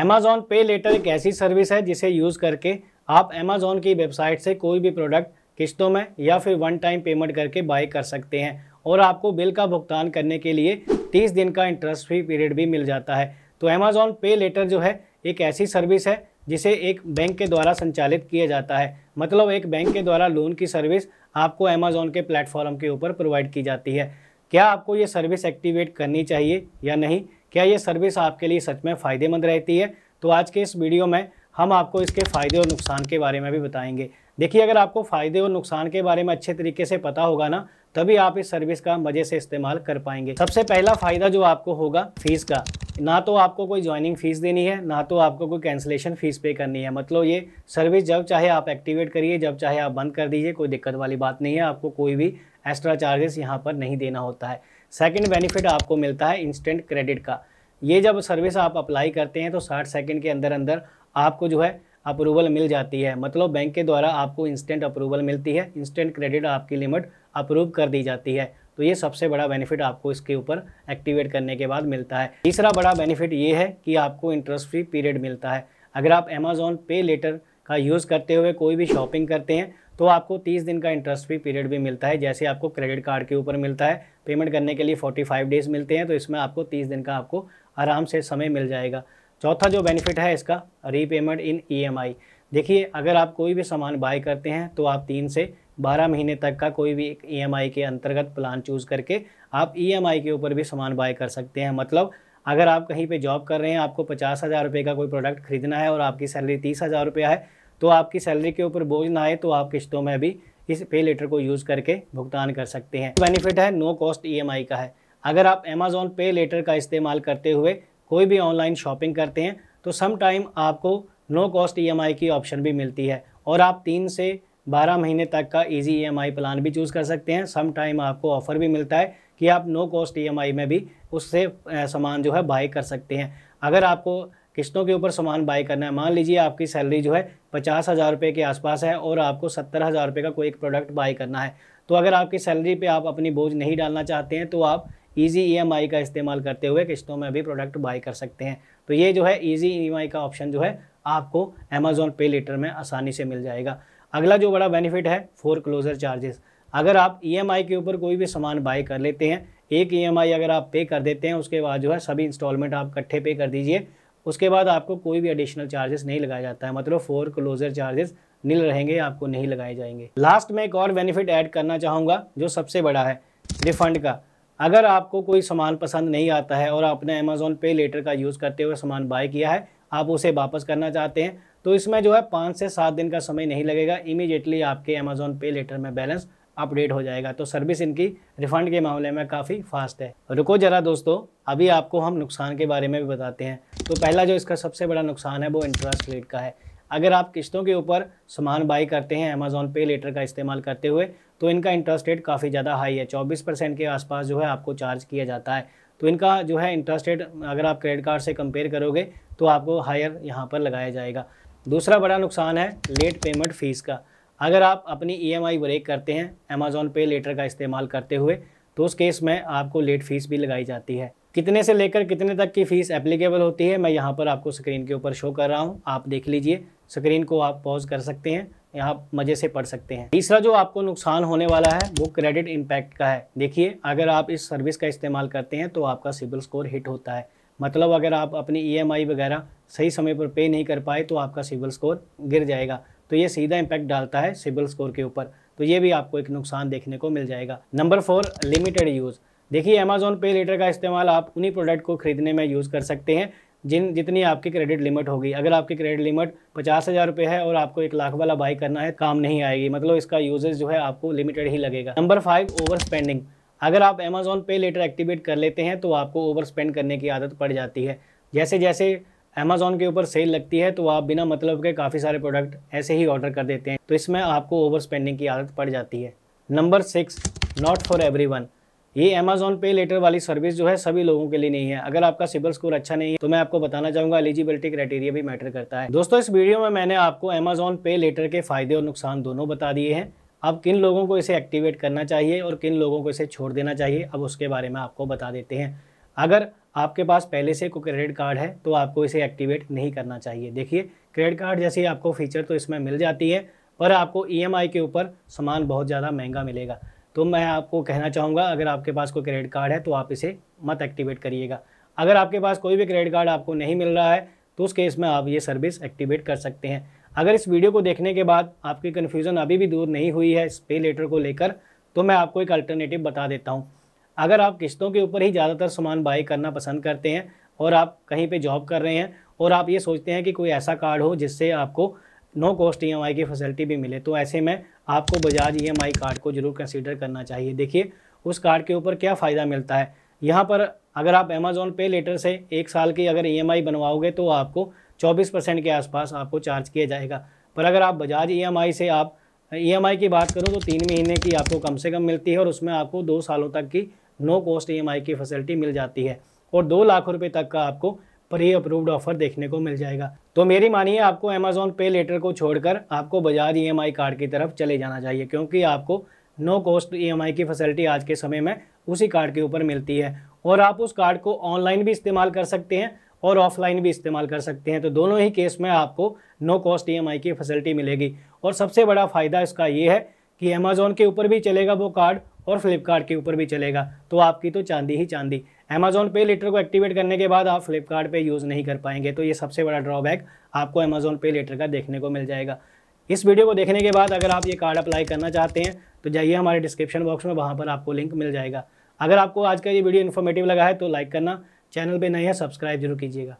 Amazon pay letter एक ऐसी service है जिसे यूज़ करके आप अमेजोन की वेबसाइट से कोई भी प्रोडक्ट किस्तों में या फिर वन टाइम पेमेंट करके बाय कर सकते हैं और आपको बिल का भुगतान करने के लिए 30 दिन का इंटरेस्ट फ्री पीरियड भी मिल जाता है तो अमेजोन पे लेटर जो है एक ऐसी सर्विस है जिसे एक बैंक के द्वारा संचालित किया जाता है मतलब एक बैंक के द्वारा लोन की सर्विस आपको अमेजोन के प्लेटफॉर्म के ऊपर प्रोवाइड की जाती है क्या आपको ये सर्विस एक्टिवेट करनी चाहिए या नहीं क्या ये सर्विस आपके लिए सच में फ़ायदेमंद रहती है तो आज के इस वीडियो में हम आपको इसके फ़ायदे और नुकसान के बारे में भी बताएंगे देखिए अगर आपको फ़ायदे और नुकसान के बारे में अच्छे तरीके से पता होगा ना तभी आप इस सर्विस का मज़े से इस्तेमाल कर पाएंगे सबसे पहला फ़ायदा जो आपको होगा फ़ीस का ना तो आपको कोई ज्वाइनिंग फ़ीस देनी है ना तो आपको कोई कैंसिलेशन फ़ीस पे करनी है मतलब ये सर्विस जब चाहे आप एक्टिवेट करिए जब चाहे आप बंद कर दीजिए कोई दिक्कत वाली बात नहीं है आपको कोई भी एक्स्ट्रा चार्जेस यहाँ पर नहीं देना होता है सेकेंड बेनिफिट आपको मिलता है इंस्टेंट क्रेडिट का ये जब सर्विस आप अप्लाई करते हैं तो साठ सेकेंड के अंदर अंदर आपको जो है अप्रूवल मिल जाती है मतलब बैंक के द्वारा आपको इंस्टेंट अप्रूवल मिलती है इंस्टेंट क्रेडिट आपकी लिमिट अप्रूव कर दी जाती है तो ये सबसे बड़ा बेनिफिट आपको इसके ऊपर एक्टिवेट करने के बाद मिलता है तीसरा बड़ा बेनिफिट ये है कि आपको इंटरेस्ट फ्री पीरियड मिलता है अगर आप अमेज़ोन पे लेटर का यूज़ करते हुए कोई भी शॉपिंग करते हैं तो आपको तीस दिन का इंटरेस्ट फ्री पीरियड भी मिलता है जैसे आपको क्रेडिट कार्ड के ऊपर मिलता है पेमेंट करने के लिए फोर्टी फाइव डेज़ मिलते हैं तो इसमें आपको तीस दिन का आपको आराम से समय मिल जाएगा चौथा जो बेनिफिट है इसका रीपेमेंट इन ई देखिए अगर आप कोई भी सामान बाय करते हैं तो आप तीन से बारह महीने तक का कोई भी एक ई e के अंतर्गत प्लान चूज़ करके आप ई e के ऊपर भी सामान बाय कर सकते हैं मतलब अगर आप कहीं पे जॉब कर रहे हैं आपको पचास हज़ार रुपये का कोई प्रोडक्ट खरीदना है और आपकी सैलरी तीस हज़ार रुपया है तो आपकी सैलरी के ऊपर बोझ ना आए तो आप किस्तों में भी इस पे लेटर को यूज़ करके भुगतान कर सकते हैं बेनिफिट है नो कॉस्ट ई का है अगर आप अमेजोन पे लेटर का इस्तेमाल करते हुए कोई भी ऑनलाइन शॉपिंग करते हैं तो सम टाइम आपको नो कॉस्ट ई की ऑप्शन भी मिलती है और आप तीन से बारह महीने तक का ईजी ई प्लान भी चूज़ कर सकते हैं सम टाइम आपको ऑफ़र भी मिलता है कि आप नो कॉस्ट ई में भी उससे सामान जो है बाई कर सकते हैं अगर आपको किस्तों के ऊपर सामान बाय करना है मान लीजिए आपकी सैलरी जो है पचास हज़ार रुपये के आसपास है और आपको सत्तर हज़ार रुपये का कोई एक प्रोडक्ट बाय करना है तो अगर आपकी सैलरी पे आप अपनी बोझ नहीं डालना चाहते हैं तो आप ईजी ईएमआई e का इस्तेमाल करते हुए किस्तों में भी प्रोडक्ट बाई कर सकते हैं तो ये जो है ईजी ई e का ऑप्शन जो है आपको अमेज़ोन पे लेटर में आसानी से मिल जाएगा अगला जो बड़ा बेनिफिट है फोर क्लोजर चार्जेस अगर आप ई e के ऊपर कोई भी सामान बाय कर लेते हैं एक ई अगर आप पे कर देते हैं उसके बाद जो है सभी इंस्टॉलमेंट आप इकट्ठे पे कर दीजिए उसके बाद आपको कोई भी एडिशनल चार्जेस नहीं लगाया जाता है मतलब फोर क्लोजर चार्जेस नील रहेंगे आपको नहीं लगाए जाएंगे लास्ट में एक और बेनिफिट ऐड करना चाहूँगा जो सबसे बड़ा है रिफंड का अगर आपको कोई सामान पसंद नहीं आता है और आपने अमेज़ोन पे लेटर का यूज़ करते हुए सामान बाय किया है आप उसे वापस करना चाहते हैं तो इसमें जो है पाँच से सात दिन का समय नहीं लगेगा इमीजिएटली आपके अमेज़ोन पे लेटर में बैलेंस अपडेट हो जाएगा तो सर्विस इनकी रिफंड के मामले में काफ़ी फास्ट है रुको ज़रा दोस्तों अभी आपको हम नुकसान के बारे में भी बताते हैं तो पहला जो इसका सबसे बड़ा नुकसान है वो इंटरेस्ट रेट का है अगर आप किस्तों के ऊपर सामान बाई करते हैं अमेजोन पे लेटर का इस्तेमाल करते हुए तो इनका इंटरेस्ट रेट काफ़ी ज़्यादा हाई है चौबीस परसेंट के आसपास जो है आपको चार्ज किया जाता है तो इनका जो है इंटरेस्ट रेट अगर आप क्रेडिट कार्ड से कंपेयर करोगे तो आपको हायर यहाँ पर लगाया जाएगा दूसरा बड़ा नुकसान है लेट पेमेंट फ़ीस का अगर आप अपनी ई एम आई ब्रेक करते हैं अमेजोन पे लेटर का इस्तेमाल करते हुए तो उस केस में आपको लेट फीस भी लगाई जाती है कितने से लेकर कितने तक की फ़ीस एप्लीकेबल होती है मैं यहाँ पर आपको स्क्रीन के ऊपर शो कर रहा हूँ आप देख लीजिए स्क्रीन को आप पॉज कर सकते हैं यहाँ मज़े से पढ़ सकते हैं तीसरा जो आपको नुकसान होने वाला है वो क्रेडिट इम्पैक्ट का है देखिए अगर आप इस सर्विस का इस्तेमाल करते हैं तो आपका सिबिल स्कोर हिट होता है मतलब अगर आप अपनी ई e वगैरह सही समय पर पे नहीं कर पाए तो आपका सिबिल स्कोर गिर जाएगा तो ये सीधा इम्पैक्ट डालता है सिबिल स्कोर के ऊपर तो ये भी आपको एक नुकसान देखने को मिल जाएगा नंबर फोर लिमिटेड यूज़ देखिए अमेजोन पे लेटर का इस्तेमाल आप उन्हीं प्रोडक्ट को खरीदने में यूज़ कर सकते हैं जिन जितनी आपकी क्रेडिट लिमिट होगी अगर आपकी क्रेडिट लिमिट पचास हज़ार रुपये है और आपको एक लाख वाला बाई करना है काम नहीं आएगी मतलब इसका यूजेज जो है आपको लिमिटेड ही लगेगा नंबर फाइव ओवर स्पेंडिंग अगर आप अमेजोन पे लेटर एक्टिवेट कर लेते हैं तो आपको ओवर स्पेंड करने की आदत पड़ जाती है जैसे जैसे अमेजोन के ऊपर सेल लगती है तो आप बिना मतलब के काफ़ी सारे प्रोडक्ट ऐसे ही ऑर्डर कर देते हैं तो इसमें आपको ओवर स्पेंडिंग की आदत पड़ जाती है number six not for everyone ये अमेजोन पे लेटर वाली सर्विस जो है सभी लोगों के लिए नहीं है अगर आपका सिबिल स्कोर अच्छा नहीं है तो मैं आपको बताना चाहूंगा एलिजिबिलिटी क्राइटेरिया भी मैटर करता है दोस्तों इस वीडियो में मैंने आपको अमेजोन पे लेटर के फायदे और नुकसान दोनों बता दिए हैं अब किन लोगों को इसे एक्टिवेट करना चाहिए और किन लोगों को इसे छोड़ देना चाहिए अब उसके बारे में आपको बता देते हैं अगर आपके पास पहले से कोई क्रेडिट कार्ड है तो आपको इसे एक्टिवेट नहीं करना चाहिए देखिए क्रेडिट कार्ड जैसे आपको फीचर तो इसमें मिल जाती है पर आपको ई e के ऊपर सामान बहुत ज़्यादा महंगा मिलेगा तो मैं आपको कहना चाहूँगा अगर आपके पास कोई क्रेडिट कार्ड है तो आप इसे मत एक्टिवेट करिएगा अगर आपके पास कोई भी क्रेडिट कार्ड आपको नहीं मिल रहा है तो उस केस में आप ये सर्विस एक्टिवेट कर सकते हैं अगर इस वीडियो को देखने के बाद आपकी कन्फ्यूज़न अभी भी दूर नहीं हुई है इस पे लेटर को लेकर तो मैं आपको एक अल्टरनेटिव बता देता हूँ अगर आप किस्तों के ऊपर ही ज़्यादातर सामान बाई करना पसंद करते हैं और आप कहीं पे जॉब कर रहे हैं और आप ये सोचते हैं कि कोई ऐसा कार्ड हो जिससे आपको नो कॉस्ट ई की फैसिलिटी भी मिले तो ऐसे में आपको बजाज ई e कार्ड को ज़रूर कंसिडर करना चाहिए देखिए उस कार्ड के ऊपर क्या फ़ायदा मिलता है यहाँ पर अगर आप अमेज़ोन पे लेटर से एक साल की अगर ई e बनवाओगे तो आपको चौबीस परसेंट के आसपास आपको चार्ज किया जाएगा पर अगर आप बजाज ई e से आप ई की बात करूँ तो तीन महीने की आपको कम से कम मिलती है और उसमें आपको दो सालों तक की नो कॉस्ट ई की फैसिलिटी मिल जाती है और दो लाख रुपये तक का आपको प्री अप्रूव्ड ऑफर देखने को मिल जाएगा तो मेरी मानिए आपको अमेजोन पे लेटर को छोड़कर आपको बजाज ई कार्ड की तरफ चले जाना चाहिए क्योंकि आपको नो कॉस्ट ई e की फैसिलिटी आज के समय में उसी कार्ड के ऊपर मिलती है और आप उस कार्ड को ऑनलाइन भी इस्तेमाल कर सकते हैं और ऑफलाइन भी इस्तेमाल कर सकते हैं तो दोनों ही केस में आपको नो कॉस्ट ई e की फैसिलिटी मिलेगी और सबसे बड़ा फ़ायदा इसका ये है कि अमेज़ोन के ऊपर भी चलेगा वो कार्ड और फ्लिपकार्ट के ऊपर भी चलेगा तो आपकी तो चांदी ही चांदी अमेज़ॉन पे लेटर को एक्टिवेट करने के बाद आप फ्लिपकार्ट पे यूज़ नहीं कर पाएंगे तो ये सबसे बड़ा ड्रॉबैक आपको अमेज़ॉन पे लेटर का देखने को मिल जाएगा इस वीडियो को देखने के बाद अगर आप ये कार्ड अप्लाई करना चाहते हैं तो जाइए हमारे डिस्क्रिप्शन बॉक्स में वहाँ पर आपको लिंक मिल जाएगा अगर आपको आज का ये वीडियो इन्फॉर्मेटिव लगा है तो लाइक करना चैनल पर नए हैं सब्सक्राइब जरूर कीजिएगा